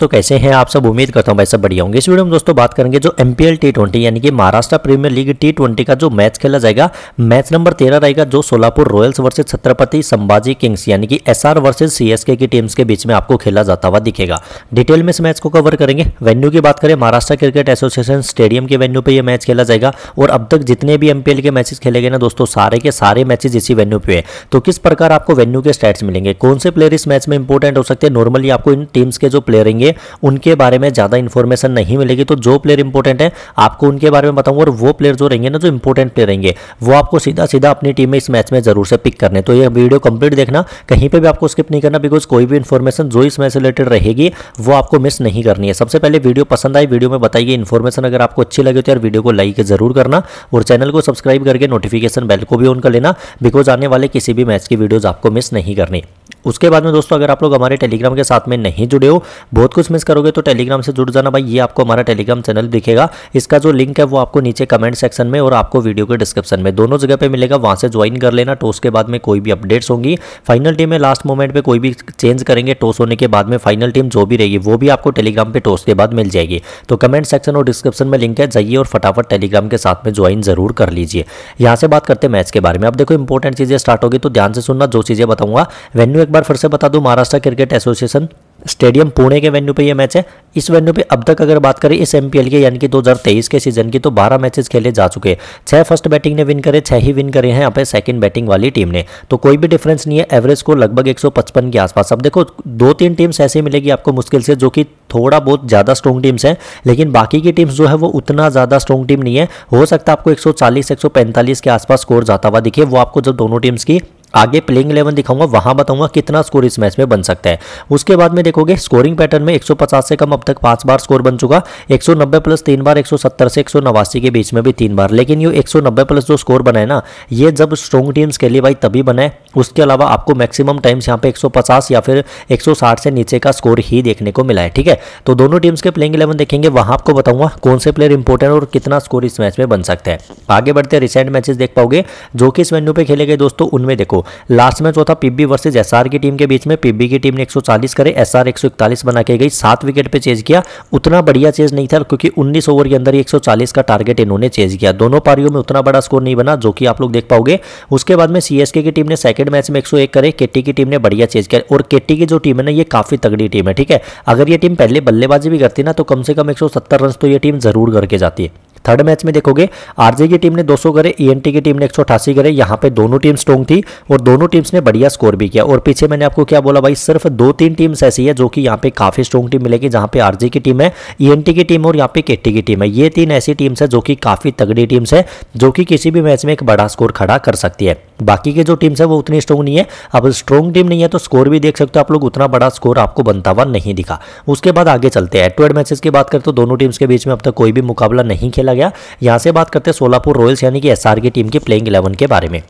दोस्तों कैसे हैं आप सब उम्मीद करता हूं भाई सब बढ़िया होंगे इस वीडियो में दोस्तों बात करेंगे जो एम टी ट्वेंटी यानी कि Maharashtra premier league T twenty का जो मैच खेला जाएगा मैच नंबर तेरह रहेगा जो Solapur Royals versus Chhatrapati Sambhaji Kings यानी कि S R versus C S K की टीम्स के बीच में आपको खेला जाता हुआ दिखेगा डिटेल में इस मैच को कवर करेंगे वेन्यू की बात करें महाराष्ट्र क्रिकेट एसोसिएशन स्टेडियम के वेन्यू पर यह मैच खेला जाएगा और अब तक जितने भी एम के मैचेस खेले गए ना दोस्तों सारे के सारे मैचेज इसी वेन्यू पे है तो किस प्रकार आपको वेन्यू के स्टैट्स मिलेंगे कौन से प्लेयर इस मैच में इंपोर्टेंट हो सकते हैं नॉर्मली आपको इन टीम्स के जो प्लेयर रहेंगे मिलेंगे उनके बारे में ज़्यादा इंफॉर्मेशन नहीं मिलेगी तो जो प्लेयर इंपॉर्टेंट है आपको उनके बारे में बताऊंगा और वो प्लेयर जो रहेंगे ना जो इंपॉर्टेंट प्लेयर रहेंगे वो आपको सीधा सीधा अपनी टीम में इस मैच में जरूर से पिक करने तो ये वीडियो कंप्लीट देखना कहीं पर भी आपको स्किप नहीं करना बिकॉज कोई भी इंफॉर्मेशन जो इस मैच रिलेटेड रहेगी वो आपको मिस नहीं करनी है सबसे पहले वीडियो पसंद आई वीडियो में बताइए इन्फॉर्मेशन अगर आपको अच्छी लगे तो यार वीडियो को लाइक जरूर करना और चैनल को सब्सक्राइब करके नोटिफिकेशन बेल को भी ऑन कर लेना बिकॉज आने वाले किसी भी मैच की वीडियोज आपको मिस नहीं करनी उसके बाद में दोस्तों अगर आप लोग हमारे टेलीग्राम के साथ में नहीं जुड़े हो बहुत कुछ मिस करोगे तो टेलीग्राम से जुड़ जाना भाई ये आपको हमारा टेलीग्राम चैनल दिखेगा इसका जो लिंक है वो आपको नीचे कमेंट सेक्शन में और आपको वीडियो के डिस्क्रिप्शन में दोनों जगह पर मिलेगा वहाँ से ज्वाइन कर लेना टॉस के बाद में कोई भी अपडेट्स होंगी फाइनल टीम में लास्ट मोमेंट पर कोई भी चेंज करेंगे टॉस होने के बाद में फाइनल टीम जो भी रहेगी वो भी आपको टेलीग्राम पर टॉस के बाद मिल जाएगी तो कमेंट सेक्शन और डिस्क्रिप्शन में लिंक है जाइए और फटाफट टेलीग्राम के साथ में ज्वाइन जरूर कर लीजिए यहाँ से बात करते हैं मैच के बारे में आप देखो इंपॉर्टेंट चीज़ें स्टार्ट होगी तो ध्यान से सुनना जो चीज़ें बताऊंगा वेन्यू एक बार फिर से बता दूं Maharashtra Cricket Association Stadium Pune के वेन्यू पे ये मैच है इस वेन्यू पे अब तक अगर बात करें इस एम के यानी कि 2023 के सीजन की तो 12 मैचेस खेले जा चुके हैं छह फर्स्ट बैटिंग ने विन करे छह ही विन करे हैं यहाँ पे सेकंड बैटिंग वाली टीम ने तो कोई भी डिफरेंस नहीं है एवरेज को लगभग 155 के आसपास अब देखो दो तीन टीम्स ऐसी मिलेगी आपको मुश्किल से जो कि थोड़ा बहुत ज़्यादा स्ट्रॉन्ग टीम्स हैं लेकिन बाकी की टीम्स जो है वो उतना ज़्यादा स्ट्रॉन्ग टीम नहीं है हो सकता चालीस आपको सौ पैंतालीस के आसपास स्कोर जाता हुआ दिखे वो आपको जब दोनों टीम्स की आगे प्लेइंग इलेवन दिखाऊंगा वहां बताऊंगा कितना स्कोर इस मैच में बन सकता है उसके बाद में देखोगे स्कोरिंग पैटर्न में 150 से कम अब तक पांच बार स्कोर बन चुका 190 प्लस तीन बार 170 से एक के बीच में भी तीन बार लेकिन ये 190 प्लस जो स्कोर बनाए ना ये जब स्ट्रॉन्ग टीम्स के लिए भाई तभी बनाए उसके अलावा आपको मैक्सिमम टाइम्स यहाँ पे एक या फिर एक से नीचे का स्कोर ही देखने को मिला है ठीक है तो दोनों टीम्स के प्लेइंग इलेवन देखेंगे वहां आपको बताऊंगा कौन से प्लेयर इंपोर्टेंट और कितना स्कोर इस मैच में बन सकता है आगे बढ़ते रिसेंट मैचेस देख पाओगे जो कि इस वेन्यू पे खेले गए दोस्तों उनमें देखो को लास्ट मैच होता पीबी वर्सेज एसआर की टीम के बीच में पीबी की टीम ने 140 करे एसआर 141 बना के गई सात विकेट पे चेज किया उतना बढ़िया चेज नहीं था क्योंकि 19 ओवर के अंदर ही 140 का टारगेट इन्होंने चेज किया दोनों पारियों में उतना बड़ा स्कोर नहीं बना जो कि आप लोग देख पाओगे उसके बाद में सीएसके की टीम ने सेकंड मैच में एक करे केटी की टीम ने बढ़िया चेज किया और केटी की जो टीम है ना ये काफी तगड़ी टीम है ठीक है अगर ये टीम पहले बल्लेबाजी भी करती ना तो कम से कम 170 रन तो ये टीम जरूर करके जाती है थर्ड मैच में देखोगे आरजे की टीम ने 200 करे ई e की टीम ने एक करे यहाँ पे दोनों टीम स्ट्रॉन्ग थी और दोनों टीम्स ने बढ़िया स्कोर भी किया और पीछे मैंने आपको क्या बोला भाई सिर्फ दो तीन टीम्स ऐसी है जो कि यहाँ पे काफी स्ट्रॉन्ग टीम मिलेगी जहाँ पे आरजे की टीम है ई e की टीम और यहाँ पे के की टीम है ये तीन ऐसी टीम्स है जो कि काफी तगड़ी टीम्स है जो कि किसी भी मैच में एक बड़ा स्कोर खड़ा कर सकती है बाकी के जो टीम्स है वो उतनी स्ट्रॉन्ग नहीं है अब स्ट्रॉन्ग टीम नहीं है तो स्कोर भी देख सकते हो आप लोग उतना बड़ा स्कोर आपको बनता हुआ नहीं दिखा उसके बाद आगे चलते हैं टू मैचेस की बात करें तो दोनों टीम्स के बीच में अब तक कोई भी मुकाबला नहीं खेला खेला गया यहाँ से बात करते हैं सोलापुर रॉयल्स यानी कि एस की टीम के प्लेइंग इलेवन के बारे में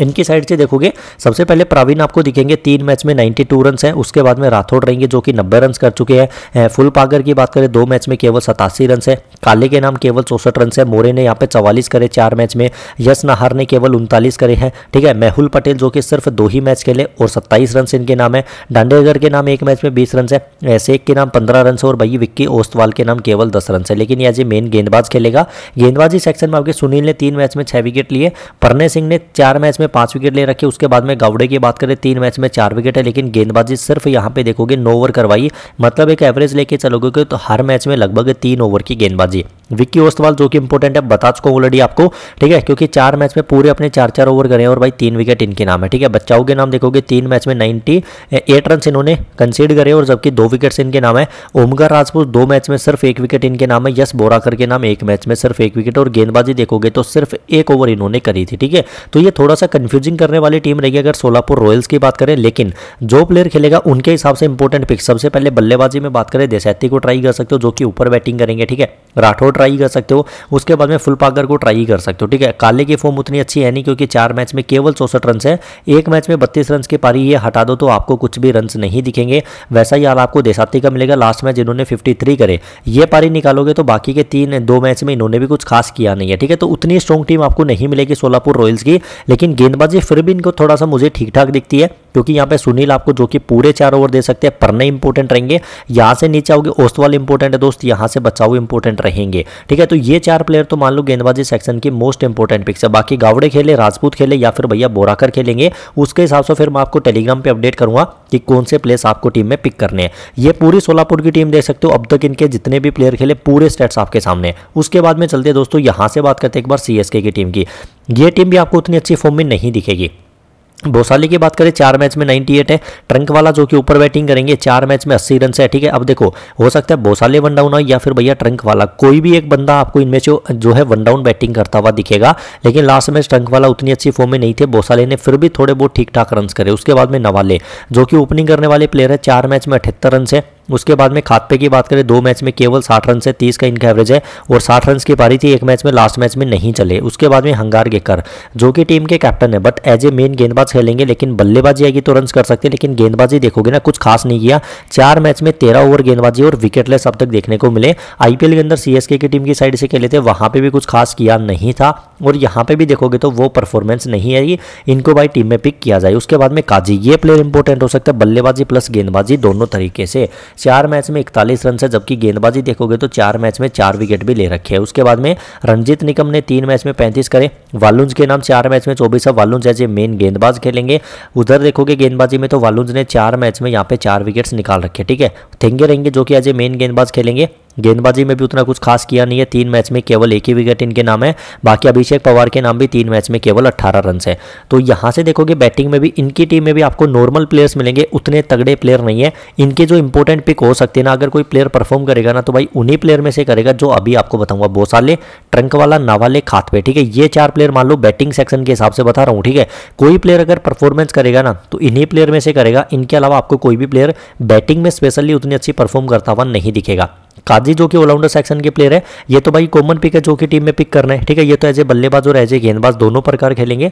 इनकी साइड से देखोगे सबसे पहले प्रवीण आपको दिखेंगे तीन मैच में 92 रन है उसके बाद में राठौड़ रहेंगे जो कि 90 रन कर चुके हैं फुल पागर की बात करें दो मैच में केवल सतासी रन है काले के नाम केवल चौसठ रन है मोरे ने यहाँ पे चवालीस करे चार मैच में यश नाहर ने केवल उनतालीस करे हैं ठीक है मेहुल पटेल जो कि सिर्फ दो ही मैच खेले और सत्ताईस रन इनके नाम है डांडेगर के नाम एक मैच में बीस रन है शेख के नाम पंद्रह रन और भाई विक्की ओस्तवाल के नाम केवल दस रन है लेकिन यह मेन गेंदबाज खेलेगा गेंदबाजी सेक्शन में आपके सुनील ने तीन मैच में छह विकेट लिए परने सिंह ने चार मैच में में पांच विकेट ले रखे उसके बाद में गावड़े की बात करें तीन मैच में चार विकेट है लेकिन गेंदबाजी सिर्फ यहाँ पे देखोगे नो ओवर करवाई मतलब एक एवरेज लेके चलोगे तो हर मैच में लगभग तीन ओवर की गेंदबाजी विक्की ओस्तवाल जो कि इंपॉर्टेंट है बता चुका ऑलरेडी आपको ठीक है क्योंकि चार मैच में पूरे अपने चार चार ओवर करें और भाई तीन विकेट इनके नाम है ठीक है बच्चाओं के नाम देखोगे तीन मैच में नाइन्टी एट रन इन्होंने कंसीड करे और जबकि दो विकेट इनके नाम है ओमकार राजपूत दो मैच में सिर्फ एक विकेट इनके नाम है यश बोराकर के नाम एक मैच में सिर्फ एक विकेट और गेंदबाजी देखोगे तो सिर्फ एक ओवर इन्होंने करी थी ठीक है तो ये थोड़ा सा कन्फ्यूजिंग करने वाली टीम रहेगी अगर सोलापुर रॉयल्स की बात करें लेकिन जो प्लेयर खेलेगा उनके हिसाब से इंपॉर्टेंट पिक सबसे पहले बल्लेबाजी में बात करें देसैती को ट्राई कर सकते हो जो कि ऊपर बैटिंग करेंगे ठीक है राठौड़ ट्राई कर सकते हो उसके बाद में फुल पाकर को ट्राई कर सकते हो ठीक है काले की फॉर्म उतनी अच्छी है नहीं क्योंकि चार मैच में केवल चौसठ रन है एक मैच में बत्तीस रन के पारी ये हटा दो तो आपको कुछ भी रन नहीं दिखेंगे वैसा ही हाल आपको देसाती का मिलेगा लास्ट मैच इन्होंने फिफ्टी करे ये पारी निकालोगे तो बाकी के तीन दो मैच में इन्होंने भी कुछ खास किया नहीं है ठीक है तो उतनी स्ट्रॉन्ग टीम आपको नहीं मिलेगी सोलापुर रॉयल्स की लेकिन गेंदबाजी फिर भी इनको थोड़ा सा मुझे ठीक ठाक दिखती है क्योंकि यहाँ पे सुनील आपको जो कि पूरे चार ओवर दे सकते हैं परने इंपोर्टेंट रहेंगे यहाँ से नीचे आओगे ओस्तवाल इंपॉर्टेंट है दोस्त यहाँ से बचाओ इंपोर्टेंट रहेंगे ठीक है तो ये चार प्लेयर तो मान लो गेंदबाजी सेक्शन के मोस्ट इंपॉर्टेंट पिक्स है बाकी गावड़े खेले राजपूत खेले या फिर भैया बोराकर खेलेंगे उसके हिसाब से फिर मैं आपको टेलीग्राम पर अपडेट करूंगा कि कौन से प्लेयर्स आपको टीम में पिक करने हैं ये पूरी सोलापुर की टीम देख सकते हो अब तक इनके जितने भी प्लेयर खेले पूरे स्टेट्स आपके सामने उसके बाद में चलते दोस्तों यहां से बात करते एक बार सीएसके की टीम की ये टीम भी आपको उतनी अच्छी फॉर्म में नहीं दिखेगी भोसाली की बात करें चार मैच में 98 है ट्रंक वाला जो कि ऊपर बैटिंग करेंगे चार मैच में 80 रन से है ठीक है अब देखो हो सकता है भोसाली वन डाउन हो या फिर भैया ट्रंक वाला कोई भी एक बंदा आपको इनमें से जो है वन डाउन बैटिंग करता हुआ दिखेगा लेकिन लास्ट मैच ट्रंक वाला उतनी अच्छी फॉर्म में नहीं थे भोसाले ने फिर भी थोड़े बहुत ठीक ठाक रन करे उसके बाद में नवाले जो कि ओपनिंग करने वाले प्लेयर है चार मैच में अठहत्तर रन है उसके बाद में खातपे की बात करें दो मैच में केवल साठ रन से तीस का इनका एवरेज है और साठ रन की पारी थी एक मैच में लास्ट मैच में नहीं चले उसके बाद में हंगार गेकर जो कि टीम के कैप्टन है बट एज ए मेन गेंदबाज खेलेंगे लेकिन बल्लेबाजी आएगी तो रन कर सकते हैं लेकिन गेंदबाजी देखोगे ना कुछ खास नहीं किया चार मैच में तेरह ओवर गेंदबाजी और विकेटलेस अब तक देखने को मिले आईपीएल के अंदर सीएसके की टीम की साइड से खेले थे वहां पर भी कुछ खास किया नहीं था और यहाँ पर भी देखोगे तो वो परफॉर्मेंस नहीं आएगी इनको भाई टीम में पिक किया जाए उसके बाद में काजी ये प्लेयर इंपॉर्टेंट हो सकता है बल्लेबाजी प्लस गेंदबाजी दोनों तरीके से चार मैच में इकतालीस रन है जबकि गेंदबाजी देखोगे तो चार मैच में चार विकेट भी ले रखे है उसके बाद में रंजीत निकम ने तीन मैच में पैंतीस करे वालुंज के नाम चार मैच में चौबीस है वालुंज एज ए मेन गेंदबाज खेलेंगे उधर देखोगे गेंदबाजी में तो वालुंज ने चार मैच में यहाँ पे चार विकेट्स निकाल रखे ठीक है थेंगे रहेंगे जो कि एज ए मेन गेंदबाज खेलेंगे गेंदबाजी में भी उतना कुछ खास किया नहीं है तीन मैच में केवल एक ही विकेट इनके नाम है बाकी अभिषेक पवार के नाम भी तीन मैच में केवल अट्ठारह रन है तो यहाँ से देखोगे बैटिंग में भी इनकी टीम में भी आपको नॉर्मल प्लेयर्स मिलेंगे उतने तगड़े प्लेयर नहीं है इनके जो इंपॉर्टेंट पिक हो सकते हैं ना अगर कोई प्लेयर परफॉर्म करेगा ना तो भाई उन्हीं प्लेयर में से करेगा जो अभी आपको बताऊंगा बोसाले ट्रंक वाला नावाले खातवे ठीक है ये चार प्लेयर मान लो बैटिंग सेक्शन के हिसाब से बता रहा हूँ ठीक है कोई प्लेयर अगर परफॉर्मेंस करेगा ना तो इन्हीं प्लेयर में से करेगा इनके अलावा आपको कोई भी प्लेयर बैटिंग में स्पेशली उतनी अच्छी परफॉर्म करता हुआ नहीं दिखेगा काजी जो कि ऑलराउंडर सेक्शन के प्लेयर है ये तो भाई कॉमन पिक है जो कि टीम में पिक करना है ठीक है ये तो एज ए बल्लेबाज और एज ए गेंदबाज दोनों प्रकार खेलेंगे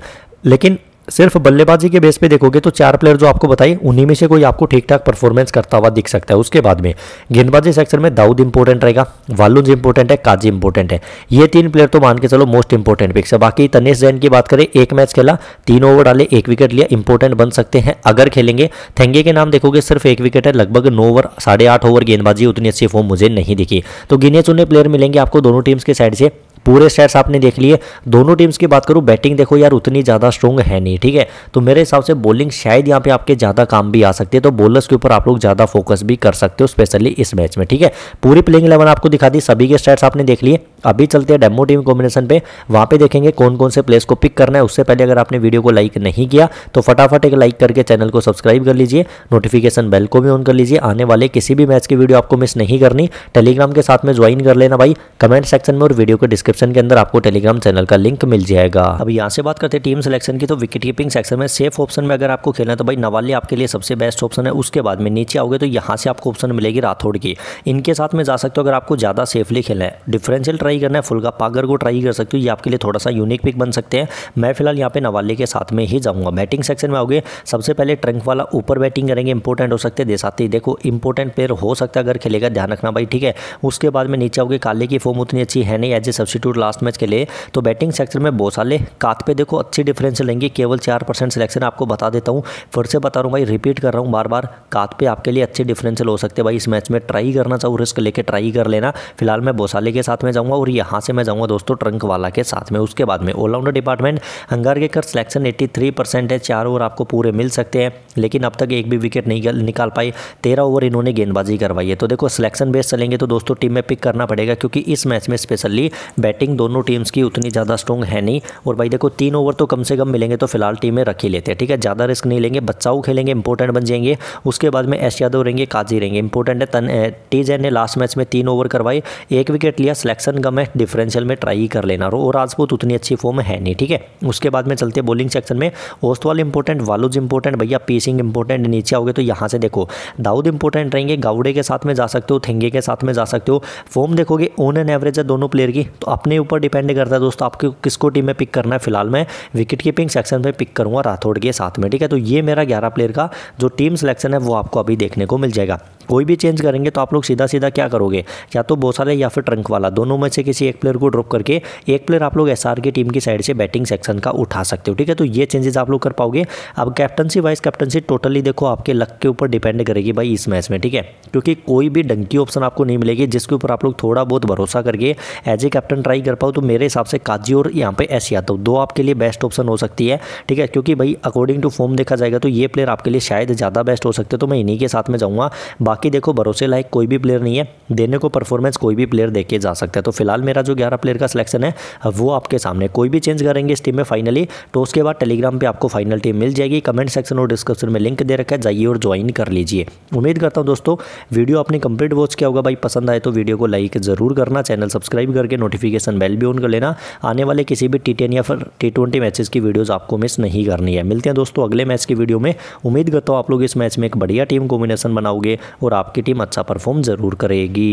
लेकिन सिर्फ बल्लेबाजी के बेस पे देखोगे तो चार प्लेयर जो आपको बताए उन्हीं में से कोई आपको ठीक ठाक परफॉर्मेंस करता हुआ दिख सकता है उसके बाद में गेंदबाजी सेक्शन में दाऊद इंपोर्टेंट रहेगा वालुज इंपोर्टेंट है काजी इंपॉर्टेंट है ये तीन प्लेयर तो मान के चलो मोस्ट इंपोर्टेंट पिक्स है बाकी तनेश जैन की बात करें एक मैच खेला तीन ओवर डाले एक विकेट लिया इंपोर्टेंट बन सकते हैं अगर खेलेंगे थेंगे के नाम देखोगे सिर्फ एक विकेट है लगभग नौ ओवर साढ़े आठ ओवर गेंदबाजी उतनी अच्छी फॉर्म मुझे नहीं दिखी तो गिने चुने प्लेयर मिलेंगे आपको दोनों टीम्स के साइड से पूरे सेट्स आपने देख लिए दोनों टीम्स की बात करूँ बैटिंग देखो यार उतनी ज़्यादा स्ट्रॉन्ग है नहीं ठीक है तो मेरे हिसाब से बॉलिंग शायद यहाँ पे आपके ज़्यादा काम भी आ सकती है तो बॉलर्स के ऊपर आप लोग ज़्यादा फोकस भी कर सकते हो स्पेशली इस मैच में ठीक है पूरी प्लेइंग इलेवन आपको दिखा दी सभी के स्टेट्स आपने देख लिए अभी चलते हैं डेमो टीम कॉम्बिनेशन पे वहाँ पे देखेंगे कौन कौन से प्लेस को पिक करना है उससे पहले अगर आपने वीडियो को लाइक नहीं किया तो फटाफट एक लाइक करके चैनल को सब्सक्राइब कर लीजिए नोटिफिकेशन बेल को भी ऑन कर लीजिए आने वाले किसी भी मैच की वीडियो आपको मिस नहीं करनी टेलीग्राम के साथ में ज्वाइन कर लेना भाई कमेंट सेक्शन में और वीडियो के डिस्क्रिप्शन डिस्क्रिप्शन के अंदर आपको टेलीग्राम चैनल का लिंक मिल जाएगा अब यहाँ से बात करते हैं टीम सिलेक्शन की तो विकेट कीपिंग सेक्शन में सेफ ऑप्शन में अगर आपको खेलना है तो भाई नवाली आपके लिए सबसे बेस्ट ऑप्शन है उसके बाद में नीचे आओगे तो यहाँ से आपको ऑप्शन मिलेगी राठौड़ की इनके साथ में जा सकते हो अगर आपको ज़्यादा सेफली खेलना है डिफरेंशियल ट्राई करना है फुलगा पागर को ट्राई कर सकते हो ये आपके लिए थोड़ा सा यूनिक पिक बन सकते हैं मैं फिलहाल यहाँ पे नवाली के साथ में ही जाऊँगा बैटिंग सेक्शन में आओगे सबसे पहले ट्रंक वाला ऊपर बैटिंग करेंगे इंपॉर्टेंट हो सकते हैं देखो इंपॉर्टेंट प्लेयर हो सकता है अगर खेलेगा ध्यान रखना भाई ठीक है उसके बाद में नीचे आओगे काले की फॉर्म उतनी अच्छी है नहीं as a substitute aptitude last match के लिए तो बैटिंग सेक्शन में बोसाले कात पे देखो अच्छी डिफरेंस लेंगे केवल चार परसेंट सिलेक्शन आपको बता देता हूँ फिर से बता रहा हूँ भाई रिपीट कर रहा हूँ बार बार कात पे आपके लिए अच्छे डिफरेंसल हो सकते भाई इस मैच में ट्राई करना चाहूँ रिस्क लेकर ट्राई कर लेना फिलहाल मैं बोसाले के साथ में जाऊँगा और यहाँ से मैं जाऊँगा दोस्तों ट्रंक वाला के साथ में उसके बाद में allrounder department Hangargekar selection eighty three percent है चार ओवर आपको पूरे मिल सकते हैं लेकिन अब तक एक भी विकेट नहीं निकाल पाई तेरह ओवर इन्होंने गेंदबाजी करवाई है तो देखो सिलेक्शन बेस चलेंगे तो दोस्तों टीम में पिक करना पड़ेगा क्योंकि इस मैच में स्पेशली बैट बैटिंग दोनों टीम्स की उतनी ज़्यादा स्ट्रॉन्ग है नहीं और भाई देखो तीन ओवर तो कम से कम मिलेंगे तो फिलहाल टीमें रख ही लेते हैं ठीक है ज़्यादा रिस्क नहीं लेंगे बच्चाओं खेलेंगे इंपॉर्टेंट बन जाएंगे उसके बाद में एस यादव रहेंगे काजी रहेंगे इंपॉर्टेंट है तन टी ने लास्ट मैच में तीन ओवर करवाए एक विकेट लिया सिलेक्शन का है डिफरेंशियल में ट्राई ही कर लेना और राजपूत उतनी अच्छी फॉर्म है नहीं ठीक है उसके बाद में चलते बॉलिंग सेक्शन में ओस्तवाल इंपॉर्टेंट वालूज इंपॉर्टेंट भैया पीसिंग इंपॉर्टेंट नीचे आओगे तो यहाँ से देखो दाऊद इंपॉर्टेंट रहेंगे गाउडे के साथ में जा सकते हो थेंगे के साथ में जा सकते हो फॉर्म देखोगे ऑन एन एवरेज है दोनों प्लेयर की तो अपने ऊपर डिपेंड करता है दोस्तों आपको किसको टीम में पिक करना है फिलहाल मैं विकेट कीपिंग सेक्शन में पिक करूंगा राठौड़ के साथ में ठीक है तो ये मेरा ग्यारह प्लेयर का जो टीम सिलेक्शन है वो आपको अभी देखने को मिल जाएगा कोई भी चेंज करेंगे तो आप लोग सीधा सीधा क्या करोगे या तो बोसाले या फिर ट्रंक वाला दोनों में से किसी एक प्लेयर को ड्रॉप करके एक प्लेयर आप लोग एसआर की टीम की साइड से बैटिंग सेक्शन का उठा सकते हो ठीक है तो ये चेंजेस आप लोग कर पाओगे अब कैप्टनसी वाइस कैप्टनसी टोटली देखो आपके लक के ऊपर डिपेंड करेगी भाई इस मैच में ठीक है क्योंकि कोई भी डंकी ऑप्शन आपको नहीं मिलेगी जिसके ऊपर आप लोग थोड़ा बहुत भरोसा करके एज ए कैप्टन ट्राई कर पाओ तो मेरे हिसाब से काजी और यहाँ पे एस यादव दो आपके लिए बेस्ट ऑप्शन हो सकती है ठीक है क्योंकि भाई अकॉर्डिंग टू फॉर्म देखा जाएगा तो ये प्लेयर आपके लिए शायद ज़्यादा बेस्ट हो सकते तो मैं इन्हीं के साथ में जाऊँगा बाकी देखो भरोसे लायक कोई भी प्लेयर नहीं है देने को परफॉर्मेंस कोई भी प्लेयर देखे जा सकता है तो फिलहाल मेरा जो ग्यारह प्लेयर का सिलेक्शन है वो आपके सामने कोई भी चेंज करेंगे इस टीम में फाइनली तो उसके बाद टेलीग्राम पर आपको फाइनल टीम मिल जाएगी कमेंट सेक्शन और डिस्क्रिप्शन में लिंक दे रखा है जाइए और ज्वाइन कर लीजिए उम्मीद करता हूँ दोस्तों वीडियो आपने कंप्लीट वॉच किया होगा भाई पसंद आए तो वीडियो को लाइक ज़रूर करना चैनल सब्सक्राइब करके नोटिफिकेशन नोटिफिकेशन बेल भी ऑन कर लेना आने वाले किसी भी टी टेन या फिर टी ट्वेंटी मैचेस की वीडियोज़ आपको मिस नहीं करनी है मिलते हैं दोस्तों अगले मैच की वीडियो में उम्मीद करता हूँ आप लोग इस मैच में एक बढ़िया टीम कॉम्बिनेशन बनाओगे और आपकी टीम अच्छा परफॉर्म जरूर करेगी